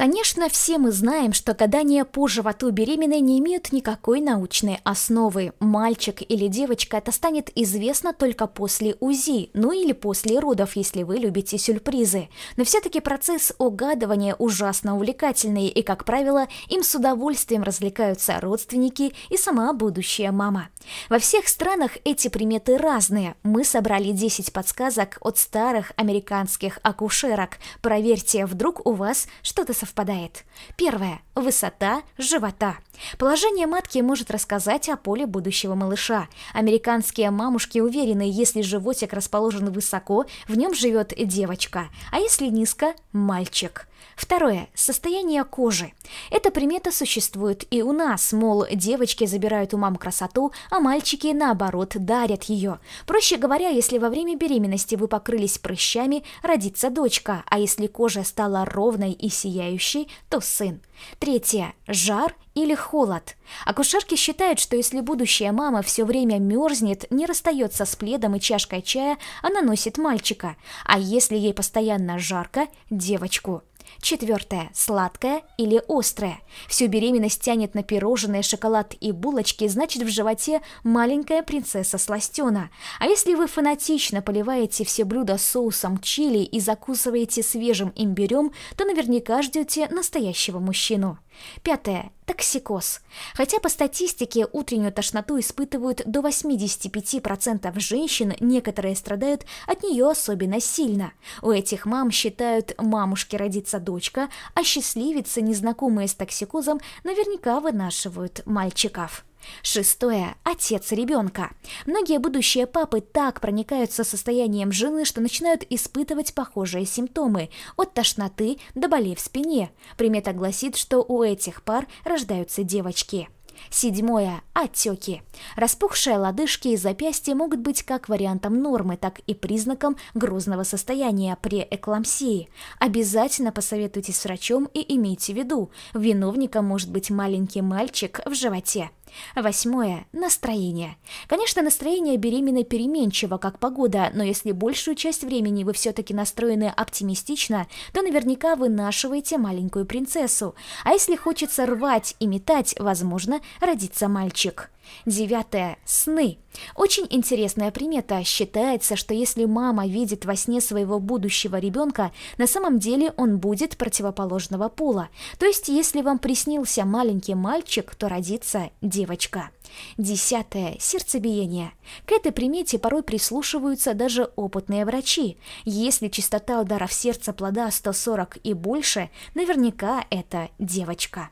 Конечно, все мы знаем, что гадания по животу беременной не имеют никакой научной основы. Мальчик или девочка это станет известно только после УЗИ, ну или после родов, если вы любите сюрпризы. Но все-таки процесс угадывания ужасно увлекательный, и, как правило, им с удовольствием развлекаются родственники и сама будущая мама. Во всех странах эти приметы разные. Мы собрали 10 подсказок от старых американских акушерок. Проверьте, вдруг у вас что-то совпадает совпадает. Первое. Высота живота. Положение матки может рассказать о поле будущего малыша. Американские мамушки уверены, если животик расположен высоко, в нем живет девочка, а если низко – мальчик. Второе. Состояние кожи. Эта примета существует и у нас, мол, девочки забирают у мам красоту, а мальчики, наоборот, дарят ее. Проще говоря, если во время беременности вы покрылись прыщами, родится дочка, а если кожа стала ровной и сияющей, то сын. Третье. Жар или холод. Акушерки считают, что если будущая мама все время мерзнет, не расстается с пледом и чашкой чая, она носит мальчика, а если ей постоянно жарко – девочку – Четвертое. Сладкое или острое. Всю беременность тянет на пирожные, шоколад и булочки, значит в животе маленькая принцесса сластена. А если вы фанатично поливаете все блюда соусом чили и закусываете свежим имбирем, то наверняка ждете настоящего мужчину. Пятое. Токсикоз. Хотя по статистике утреннюю тошноту испытывают до 85% женщин, некоторые страдают от нее особенно сильно. У этих мам считают «мамушке родится дочка», а счастливицы, незнакомые с токсикозом, наверняка вынашивают мальчиков. Шестое. Отец ребенка. Многие будущие папы так проникаются состоянием жены, что начинают испытывать похожие симптомы – от тошноты до боли в спине. Примета гласит, что у этих пар рождаются девочки. Седьмое. Отеки. Распухшие лодыжки и запястья могут быть как вариантом нормы, так и признаком грузного состояния при эклампсии. Обязательно посоветуйтесь с врачом и имейте в виду, виновником может быть маленький мальчик в животе. Восьмое. Настроение. Конечно, настроение беременной переменчиво, как погода, но если большую часть времени вы все-таки настроены оптимистично, то наверняка вынашиваете маленькую принцессу. А если хочется рвать и метать, возможно, родится мальчик. Девятое. Сны. Очень интересная примета. Считается, что если мама видит во сне своего будущего ребенка, на самом деле он будет противоположного пола. То есть, если вам приснился маленький мальчик, то родится девочка девочка. Десятое. Сердцебиение. К этой примете порой прислушиваются даже опытные врачи. Если частота ударов сердца плода 140 и больше, наверняка это девочка.